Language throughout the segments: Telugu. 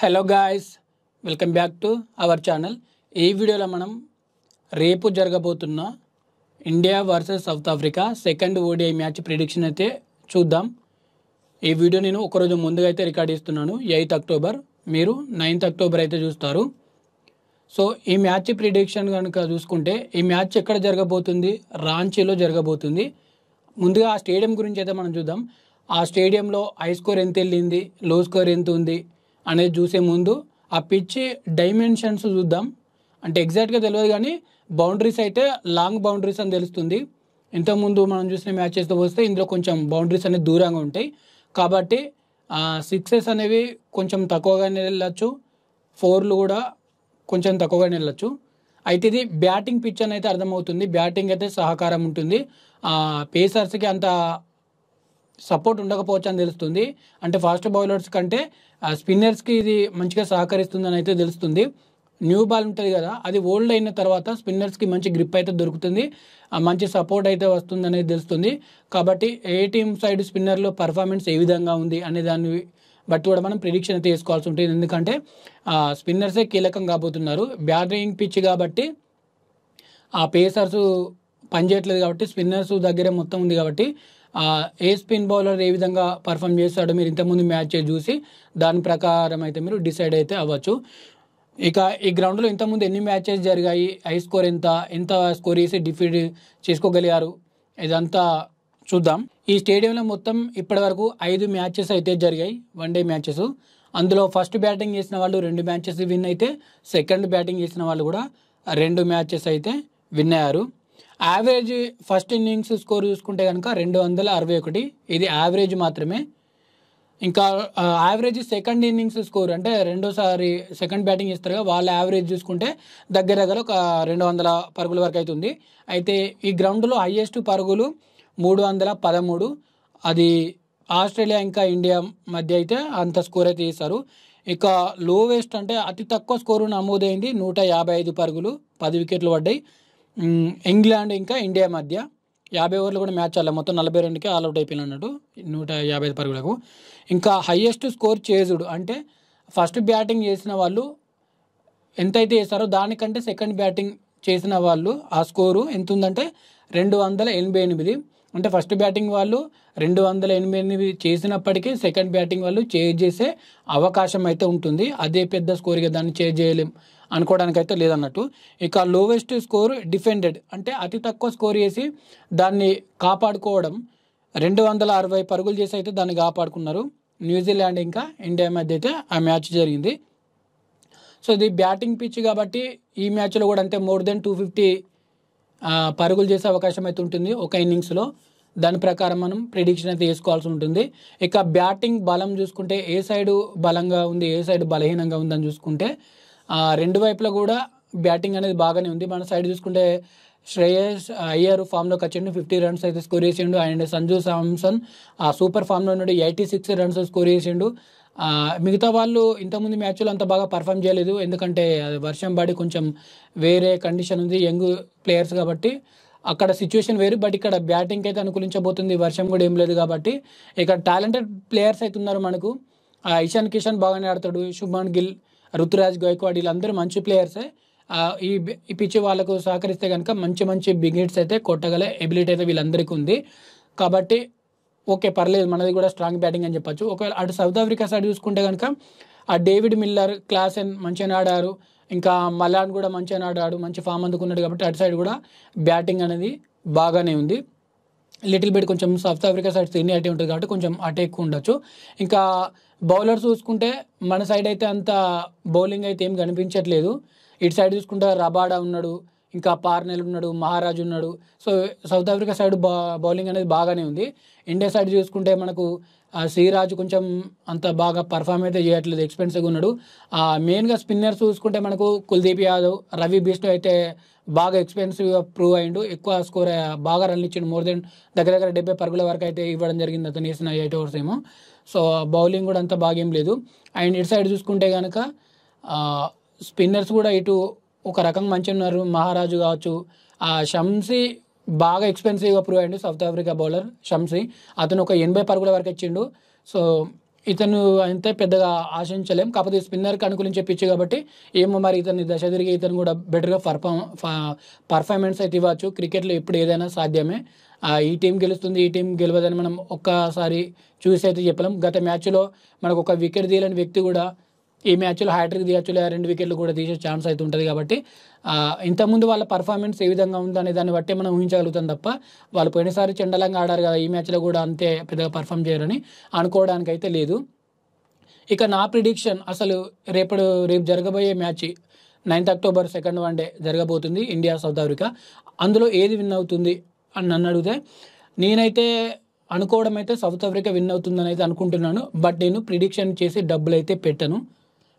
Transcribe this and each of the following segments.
hello guys welcome back to our channel ఈ వీడియోలో మనం రేపు జరగబోతున్న India versus South Africa second ODI match prediction అయితే చూద్దాం ఈ వీడియో నేను ఒకరోజు ముందుగా అయితే రికార్డ్ చేస్తున్నాను ఎయిత్ అక్టోబర్ మీరు నైన్త్ అక్టోబర్ అయితే చూస్తారు సో ఈ మ్యాచ్ ప్రిడిక్షన్ కనుక చూసుకుంటే ఈ మ్యాచ్ ఎక్కడ జరగబోతుంది రాంచీలో జరగబోతుంది ముందుగా ఆ స్టేడియం గురించి అయితే మనం చూద్దాం ఆ స్టేడియంలో హై స్కోర్ ఎంత వెళ్ళింది లో స్కోర్ ఎంత ఉంది అనేది చూసే ముందు ఆ పిచ్ డైమెన్షన్స్ చూద్దాం అంటే ఎగ్జాక్ట్గా తెలియదు కానీ బౌండరీస్ అయితే లాంగ్ బౌండరీస్ అని తెలుస్తుంది ఇంతకుముందు మనం చూసిన మ్యాచెస్తో పోస్తే ఇందులో కొంచెం బౌండరీస్ అనేవి దూరంగా ఉంటాయి కాబట్టి సిక్సెస్ అనేవి కొంచెం తక్కువగానే వెళ్ళచ్చు ఫోర్లు కూడా కొంచెం తక్కువగానే వెళ్ళచ్చు అయితే ఇది బ్యాటింగ్ పిచ్ అని అయితే అర్థమవుతుంది బ్యాటింగ్ అయితే సహకారం ఉంటుంది పేసర్స్కి అంత సపోర్ట్ ఉండకపోవచ్చు అని తెలుస్తుంది అంటే ఫాస్ట్ బౌలర్స్ కంటే స్పిన్నర్స్కి ఇది మంచిగా సహకరిస్తుంది అని అయితే తెలుస్తుంది న్యూ బాల్ ఉంటుంది కదా అది ఓల్డ్ అయిన తర్వాత స్పిన్నర్స్కి మంచి గ్రిప్ అయితే దొరుకుతుంది మంచి సపోర్ట్ అయితే వస్తుంది అనేది తెలుస్తుంది కాబట్టి ఏ టీమ్ సైడ్ స్పిన్నర్లో పర్ఫార్మెన్స్ ఏ విధంగా ఉంది అనే దాన్ని బట్టి కూడా మనం ప్రిడిక్షన్ అయితే వేసుకోవాల్సి ఉంటుంది ఎందుకంటే స్పిన్నర్సే కీలకం కాబోతున్నారు బ్యాటరింగ్ పిచ్ కాబట్టి ఆ పేసర్స్ పనిచేయట్లేదు కాబట్టి స్పిన్నర్స్ దగ్గరే మొత్తం ఉంది కాబట్టి ఏ స్పిన్ బౌలర్ ఏ విధంగా పర్ఫామ్ చేస్తాడో మీరు ఇంతకుముందు మ్యాచ్ చూసి దాని ప్రకారం అయితే మీరు డిసైడ్ అయితే అవ్వచ్చు ఇక ఈ గ్రౌండ్లో ఇంతకుముందు ఎన్ని మ్యాచెస్ జరిగాయి హై స్కోర్ ఎంత ఎంత స్కోర్ చేసి డిఫీట్ చేసుకోగలిగారు ఇదంతా చూద్దాం ఈ స్టేడియంలో మొత్తం ఇప్పటి వరకు ఐదు మ్యాచెస్ అయితే జరిగాయి వన్ డే మ్యాచెస్ అందులో ఫస్ట్ బ్యాటింగ్ చేసిన వాళ్ళు రెండు మ్యాచెస్ విన్ అయితే సెకండ్ బ్యాటింగ్ చేసిన వాళ్ళు కూడా రెండు మ్యాచెస్ అయితే విన్ అయ్యారు యావరేజ్ ఫస్ట్ ఇన్నింగ్స్ స్కోర్ చూసుకుంటే కనుక రెండు వందల అరవై ఒకటి ఇది యావరేజ్ మాత్రమే ఇంకా యావరేజ్ సెకండ్ ఇన్నింగ్స్ స్కోర్ అంటే రెండోసారి సెకండ్ బ్యాటింగ్ ఇస్తారుగా వాళ్ళ యావరేజ్ చూసుకుంటే దగ్గర దగ్గర ఒక రెండు వందల పరుగుల వరకు అవుతుంది అయితే ఈ గ్రౌండ్లో హయ్యెస్ట్ పరుగులు మూడు వందల పదమూడు అది ఆస్ట్రేలియా ఇంకా ఇండియా మధ్య అయితే అంత స్కోర్ అయితే ఇస్తారు ఇక లోవెస్ట్ అంటే అతి తక్కువ స్కోరు నమోదైంది నూట యాభై ఐదు పరుగులు పది వికెట్లు పడ్డాయి ఇంగ్లాండ్ ఇంకా ఇండియా మధ్య యాభై ఓవర్లు కూడా మ్యాచ్ అలా మొత్తం నలభై రెండుకే ఆల్అవుట్ అయిపోయింది అన్నట్టు నూట యాభై ఐదు పరుగులకు ఇంకా హయ్యెస్ట్ స్కోర్ చేసుడు అంటే ఫస్ట్ బ్యాటింగ్ చేసిన వాళ్ళు ఎంతైతే చేస్తారో దానికంటే సెకండ్ బ్యాటింగ్ చేసిన వాళ్ళు ఆ స్కోరు ఎంత ఉందంటే రెండు వందల ఎనభై ఎనిమిది అంటే ఫస్ట్ బ్యాటింగ్ వాళ్ళు రెండు వందల ఎనిమిది చేసినప్పటికీ సెకండ్ బ్యాటింగ్ వాళ్ళు చేజ్ చేసే అవకాశం అయితే ఉంటుంది అదే పెద్ద స్కోర్గా దాన్ని చేజ్ చేయలేం అనుకోవడానికి అయితే లేదన్నట్టు ఇక లోవెస్ట్ స్కోర్ డిఫెండెడ్ అంటే అతి తక్కువ స్కోర్ చేసి దాన్ని కాపాడుకోవడం రెండు వందల అరవై పరుగులు చేసి అయితే దాన్ని కాపాడుకున్నారు న్యూజిలాండ్ ఇంకా ఇండియా మధ్య అయితే ఆ మ్యాచ్ జరిగింది సో ఇది బ్యాటింగ్ పిచ్ కాబట్టి ఈ మ్యాచ్లో కూడా అంటే మోర్ దెన్ టూ ఫిఫ్టీ పరుగులు చేసే అవకాశం అయితే ఉంటుంది ఒక ఇన్నింగ్స్లో దాని ప్రకారం మనం ప్రిడిక్షన్ అయితే వేసుకోవాల్సి ఉంటుంది ఇక బ్యాటింగ్ బలం చూసుకుంటే ఏ సైడు బలంగా ఉంది ఏ సైడ్ బలహీనంగా ఉందని చూసుకుంటే రెండు వైపులా కూడా బ్యాటింగ్ అనేది బాగానే ఉంది మన సైడ్ చూసుకుంటే శ్రేయస్ అయ్యారు ఫామ్లోకి వచ్చిండు ఫిఫ్టీ రన్స్ అయితే స్కోర్ చేసిండు అండ్ సంజు సామ్సన్ ఆ సూపర్ ఫామ్లో నుండి ఎయిటీ సిక్స్ రన్స్ స్కోర్ చేసిండు మిగతా వాళ్ళు ఇంతకుముందు మ్యాచ్లు అంత బాగా పర్ఫామ్ చేయలేదు ఎందుకంటే అది వర్షం పడి కొంచెం వేరే కండిషన్ ఉంది యంగ్ ప్లేయర్స్ కాబట్టి అక్కడ సిచ్యువేషన్ వేరు బట్ ఇక్కడ బ్యాటింగ్ అయితే అనుకూలించబోతుంది వర్షం కూడా ఏం లేదు కాబట్టి ఇక్కడ టాలెంటెడ్ ప్లేయర్స్ అయితే ఉన్నారు మనకు ఇషాన్ కిషన్ బాగానే ఆడతాడు శుభాన్ గిల్ రుతురాజ్ గైక్వాడ్ వీళ్ళందరూ మంచి ప్లేయర్సే ఈ ఈ పిచ్చి వాళ్ళకు సహకరిస్తే కనుక మంచి మంచి బిగ్ అయితే కొట్టగల ఎబిలిటీ అయితే వీళ్ళందరికీ ఉంది కాబట్టి ఓకే పర్లేదు మనది కూడా స్ట్రాంగ్ బ్యాటింగ్ అని చెప్పొచ్చు ఒకవేళ అటు సౌత్ ఆఫ్రికా సైడ్ చూసుకుంటే కనుక ఆ డేవిడ్ మిల్లర్ క్లాసెన్ మంచిగా ఆడారు ఇంకా మలాన్ కూడా మంచిగా ఆడాడు మంచి ఫామ్ అందుకున్నాడు కాబట్టి అటు సైడ్ కూడా బ్యాటింగ్ అనేది బాగానే ఉంది లిటిల్ బిట్ కొంచెం సౌత్ ఆఫ్రికా సైడ్ సీనియారిటీ ఉంటుంది కాబట్టి కొంచెం అటు ఎక్కువ ఉండొచ్చు ఇంకా బౌలర్స్ చూసుకుంటే మన సైడ్ అయితే అంత బౌలింగ్ అయితే ఏం కనిపించట్లేదు ఇటు సైడ్ చూసుకుంటే రబాడా ఉన్నాడు ఇంకా పార్నెల్ ఉన్నాడు మహారాజ్ ఉన్నాడు సో సౌత్ ఆఫ్రికా సైడ్ బా బౌలింగ్ అనేది బాగానే ఉంది ఇండియా సైడ్ చూసుకుంటే మనకు శ్రీరాజ్ కొంచెం అంత బాగా పర్ఫామ్ అయితే చేయట్లేదు ఎక్స్పెన్సివ్గా ఉన్నాడు మెయిన్గా స్పిన్నర్స్ చూసుకుంటే మనకు కుల్దీప్ యాదవ్ రవి బిష్ణు అయితే బాగా ఎక్స్పెన్సివ్గా ప్రూవ్ అయ్యిండు ఎక్కువ స్కోర్ బాగా రన్లు ఇచ్చిండు మోర్ దెన్ దగ్గర దగ్గర డెబ్బై పరుగుల వరకు అయితే ఇవ్వడం జరిగింది అతను వేసిన ఎయిట్ ఓవర్స్ ఏమో సో బౌలింగ్ కూడా అంత బాగా ఏం లేదు అండ్ ఇటు సైడ్ చూసుకుంటే కనుక స్పిన్నర్స్ కూడా ఇటు ఒక రకంగా మంచి ఉన్నారు మహారాజు కావచ్చు ఆ షంసీ బాగా ఎక్స్పెన్సివ్గా ప్రూవ్ అయ్యిండు సౌత్ ఆఫ్రికా బౌలర్ షంసీ అతను ఒక ఎనభై పరుగుల వరకు ఇచ్చిండు సో ఇతను అంతే పెద్దగా ఆశించలేం కాకపోతే స్పిన్నర్కి అనుకూలించే పిచ్ కాబట్టి ఏమో మరి ఇతని దశ తిరిగి ఇతను కూడా బెటర్గా పర్ఫామ్ పర్ఫార్మెన్స్ అయితే ఇవ్వచ్చు క్రికెట్లో ఇప్పుడు ఏదైనా సాధ్యమే ఈ టీం గెలుస్తుంది ఈ టీం గెలవదని మనం ఒక్కసారి చూసి అయితే చెప్పలేం గత మ్యాచ్లో మనకు ఒక వికెట్ తీయలేని వ్యక్తి కూడా ఈ మ్యాచ్లో హ్యాట్రిక్ తీయచ్చు లేదా రెండు వికెట్లు కూడా తీసే ఛాన్స్ అయితే ఉంటుంది కాబట్టి ఇంతకుముందు వాళ్ళ పర్ఫార్మెన్స్ ఏ విధంగా ఉందో అనే దాన్ని బట్టి మనం ఊహించగలుగుతాం తప్ప వాళ్ళు పోయినసారి చెండలంగా ఆడారు కదా ఈ మ్యాచ్లో కూడా అంతే పెద్దగా పర్ఫామ్ చేయరని అనుకోవడానికి అయితే లేదు ఇక నా ప్రిడిక్షన్ అసలు రేపు రేపు జరగబోయే match ninth October second one day జరగబోతుంది ఇండియా సౌత్ ఆఫ్రికా అందులో ఏది విన్ అవుతుంది అని నన్ను అడిగితే నేనైతే అనుకోవడం అయితే సౌత్ ఆఫ్రికా విన్ అవుతుందని అయితే అనుకుంటున్నాను బట్ నేను ప్రిడిక్షన్ చేసి డబ్బులు అయితే పెట్టను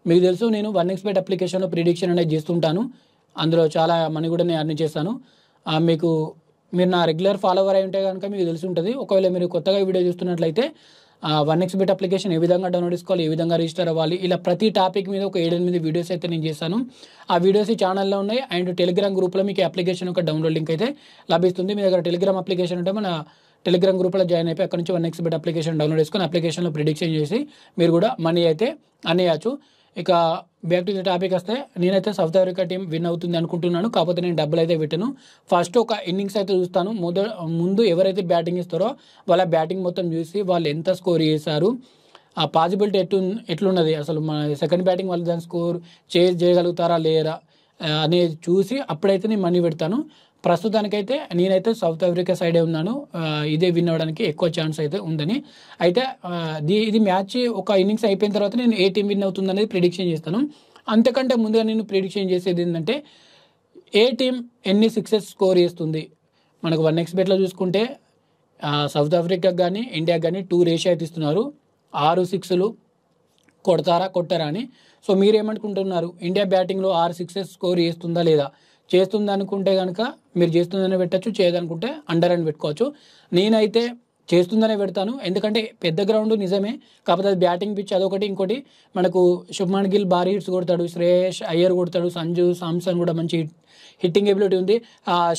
మీకు తెలుసు నేను వన్ ఎక్స్పెక్ట్ అప్లికేషన్లో ప్రిడిక్షన్ అనేది చేస్తుంటాను అందులో చాలా మనీ కూడా నేను అర్న్ చేస్తాను మీకు మీరు నా రెగ్యులర్ ఫాలోవర్ అయి ఉంటే కనుక మీకు తెలిసి ఉంటుంది ఒకవేళ మీరు కొత్తగా వీడియో చూస్తున్నట్లయితే వన్ ఎక్స్ అప్లికేషన్ ఏ విధంగా డౌన్లోడ్ చేసుకోవాలి ఏ విధంగా రిజిస్టర్ అవ్వాలి ఇలా ప్రతి టాపిక్ మీద ఒక ఏడెనిమిది వీడియోస్ అయితే నేను చేశాను ఆ వీడియోస్ ఈ ఛానల్లో ఉన్నాయి అండ్ టెలిగ్రామ్ గ్రూప్లో మీకు అప్లికేషన్ యొక్క డౌన్లోడ్ లింక్ అయితే లభిస్తుంది మీ దగ్గర టెలిగ్రామ్ అప్లికేషన్ ఉంటే మన టెలిగ్రామ్ గ్రూప్లో జాయిన్ అయిపోయి అక్కడ నుంచి వన్ ఎక్స్ అప్లికేషన్ డౌన్లోడ్ చేసుకొని అప్లికేషన్లో ప్రిడిక్షన్ చేసి మీరు కూడా మనీ అయితే అనేయచ్చు ఇక బ్యాక్ టు ది టాపిక్ వస్తే నేనైతే సౌత్ ఆఫ్రికా టీం విన్ అవుతుంది అనుకుంటున్నాను కాకపోతే నేను డబ్బులు అయితే పెట్టను ఫస్ట్ ఒక ఇన్నింగ్స్ అయితే చూస్తాను ముందు ముందు ఎవరైతే బ్యాటింగ్ ఇస్తారో వాళ్ళ బ్యాటింగ్ మొత్తం చూసి వాళ్ళు ఎంత స్కోర్ చేశారు ఆ పాసిబిలిటీ ఎట్లు ఎట్లున్నది అసలు మన సెకండ్ బ్యాటింగ్ వాళ్ళు దాని స్కోర్ చేజ్ చేయగలుగుతారా లేరా అనేది చూసి అప్పుడైతే నేను మనీ పెడతాను ప్రస్తుతానికైతే నేనైతే సౌత్ ఆఫ్రికా సైడే ఉన్నాను ఇదే విన్ అవ్వడానికి ఎక్కువ ఛాన్స్ అయితే ఉందని అయితే ఇది మ్యాచ్ ఒక ఇన్నింగ్స్ అయిపోయిన తర్వాత నేను ఏ టీం విన్ అవుతుంది అనేది ప్రిడిక్షన్ చేస్తాను అంతకంటే ముందుగా నేను ప్రిడిక్షన్ చేసేది ఏంటంటే ఏ టీం ఎన్ని సిక్సెస్ స్కోర్ చేస్తుంది మనకు వన్ నెక్స్ట్ బెట్లో చూసుకుంటే సౌత్ ఆఫ్రికా కానీ ఇండియాకి కానీ టూ రేషియా అయితే ఇస్తున్నారు ఆరు సిక్స్లు కొడతారా కొట్టారా అని సో మీరు ఏమనుకుంటున్నారు ఇండియా బ్యాటింగ్లో ఆరు సిక్సెస్ స్కోర్ చేస్తుందా లేదా చేస్తుంది అనుకుంటే కనుక మీరు చేస్తుందనే పెట్టచ్చు చేయదనుకుంటే అండర్ అని పెట్టుకోవచ్చు నేనైతే చేస్తుందనే పెడతాను ఎందుకంటే పెద్ద గ్రౌండ్ నిజమే కాకపోతే అది బ్యాటింగ్ పిచ్ అదొకటి ఇంకోటి మనకు శుభ్మాన్ గిల్ భారీ హిట్స్ కొడతాడు శ్రేష్ అయ్యర్ కొడతాడు సంజు సామ్సన్ కూడా మంచి హిట్టింగ్ ఎబిలిటీ ఉంది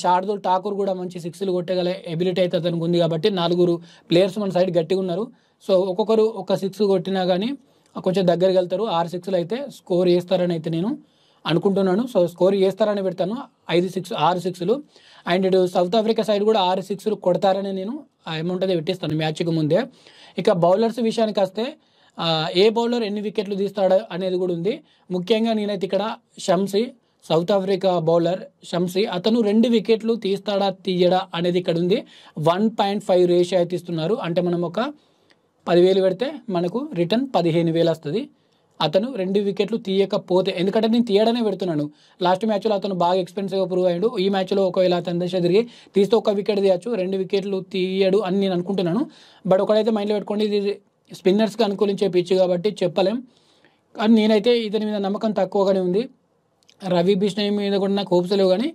షార్దుల్ ఠాకూర్ కూడా మంచి సిక్స్లు కొట్టగల ఎబిలిటీ అయితే అతనికి ఉంది కాబట్టి నలుగురు ప్లేయర్స్ మన సైడ్ గట్టిగా ఉన్నారు సో ఒక్కొక్కరు ఒక సిక్స్ కొట్టినా కానీ కొంచెం దగ్గరికి వెళ్తారు ఆరు సిక్స్లు అయితే స్కోర్ చేస్తారని అయితే నేను అనుకుంటున్నాను సో స్కోర్ చేస్తారని పెడతాను ఐదు సిక్స్ ఆరు సిక్స్లు అండ్ ఇటు సౌత్ ఆఫ్రికా సైడ్ కూడా ఆరు సిక్స్లు కొడతారని నేను అమౌంట్ అది పెట్టిస్తాను మ్యాచ్కి ముందే ఇక బౌలర్స్ విషయానికి వస్తే ఏ బౌలర్ ఎన్ని వికెట్లు తీస్తాడు అనేది కూడా ఉంది ముఖ్యంగా నేనైతే ఇక్కడ Shamsi South Africa bowler Shamsi అతను రెండు వికెట్లు తీస్తాడా తీయడా అనేది ఇక్కడ ఉంది వన్ పాయింట్ ఫైవ్ రేషియో అయితే ఇస్తున్నారు అంటే మనం ఒక పదివేలు పెడితే మనకు రిటర్న్ పదిహేను వేలు వస్తుంది అతను రెండు వికెట్లు తీయకపోతే ఎందుకంటే నేను తీయడనే పెడుతున్నాను లాస్ట్ మ్యాచ్లో అతను బాగా ఎక్స్పెన్సివ్ ప్రూవ్ అయ్యాడు ఈ మ్యాచ్లో ఒకవేళ అతని దశ తిరిగి తీస్తే ఒక వికెట్ తీయచ్చు రెండు వికెట్లు తీయడు అని నేను అనుకుంటున్నాను బట్ ఒకడైతే మైండ్లో పెట్టుకోండి ఇది స్పిన్నర్స్కి అనుకూలించే పిచ్ కాబట్టి చెప్పలేం కానీ నేనైతే ఇతని మీద నమ్మకం తక్కువగానే ఉంది రవి బిష్ణయ్ మీద కూడా నాకు హోప్స్ లేవు కానీ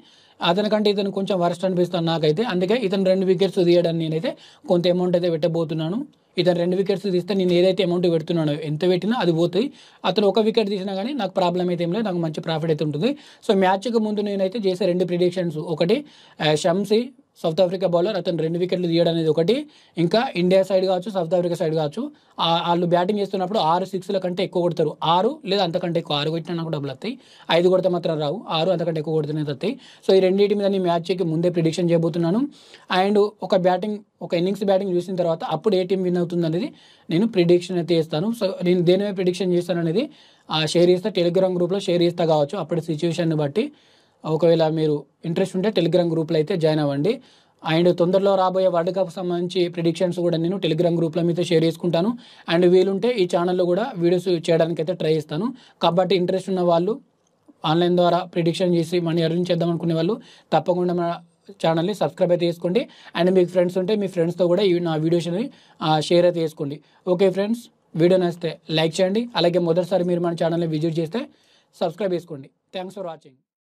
అతనికంటే ఇతను కొంచెం వరస్ట్ అనిపిస్తాను నాకైతే అందుకే ఇతను రెండు వికెట్స్ తీయడానికి నేనైతే కొంత అమౌంట్ అయితే పెట్టబోతున్నాను ఇతను రెండు వికెట్స్ తీస్తే నేను ఏదైతే అమౌంట్ పెడుతున్నానో ఎంత పెట్టినా అది పోతుంది అతను ఒక వికెట్ తీసినా కానీ నాకు ప్రాబ్లం అయితే ఏం లేదు నాకు మంచి ప్రాఫిట్ అయితే ఉంటుంది సో మ్యాచ్కి ముందు నేనైతే చేసే రెండు ప్రిడిక్షన్స్ ఒకటి షమ్సీ సౌత్ ఆఫ్రికా బౌలర్ అతను రెండు వికెట్లు తీయడం అనేది ఒకటి ఇంకా ఇండియా సైడ్ కావచ్చు సౌత్ ఆఫ్రికా సైడ్ కావచ్చు వాళ్ళు బ్యాటింగ్ చేస్తున్నప్పుడు ఆరు సిక్స్ల కంటే ఎక్కువ కొడతారు ఆరు లేదా అంతకంటే ఎక్కువ ఆరు కొట్టినా నాకు డబ్బులు వస్తాయి ఐదు కొడితే మాత్రం రావు ఆరు అంతకంటే ఎక్కువ కొడుతున్నది వస్తాయి సో ఈ రెండింటి మీద నేను మ్యాచ్కి ముందే ప్రిడిక్షన్ చేయబోతున్నాను అండ్ ఒక బ్యాటింగ్ ఒక ఇన్నింగ్స్ బ్యాటింగ్ చూసిన తర్వాత అప్పుడు ఏ టీం విన్ అవుతుంది అనేది నేను ప్రిడిక్షన్ అయితే చేస్తాను సో నేను దేనివే ప్రిడిక్షన్ చేస్తాను అనేది షేర్ చేస్తా టెలిగ్రామ్ గ్రూప్లో షేర్ చేస్తా కావచ్చు అప్పుడు సిచ్యువేషన్ బట్టి ఒకవేళ మీరు ఇంట్రెస్ట్ ఉంటే టెలిగ్రామ్ గ్రూప్లో అయితే జాయిన్ అవ్వండి అండ్ తొందరలో రాబోయే వరల్డ్ కప్ సంబంధించి ప్రిడిక్షన్స్ కూడా నేను టెలిగ్రామ్ గ్రూప్లో మీతో షేర్ చేసుకుంటాను అండ్ వీలుంటే ఈ ఛానల్లో కూడా వీడియోస్ చేయడానికి అయితే ట్రై చేస్తాను కాబట్టి ఇంట్రెస్ట్ ఉన్న వాళ్ళు ఆన్లైన్ ద్వారా ప్రిడిక్షన్ చేసి మనీ అర్న్ చేద్దాం అనుకునే వాళ్ళు తప్పకుండా మన ఛానల్ని సబ్స్క్రైబ్ అయితే చేసుకోండి అండ్ మీకు ఫ్రెండ్స్ ఉంటే మీ ఫ్రెండ్స్తో కూడా ఈ నా వీడియోస్ని షేర్ అయితే చేసుకోండి ఓకే ఫ్రెండ్స్ వీడియో నచ్చితే లైక్ చేయండి అలాగే మొదటిసారి మీరు మన ఛానల్ని విజిట్ చేస్తే సబ్స్క్రైబ్ చేసుకోండి థ్యాంక్స్ ఫర్ వాచింగ్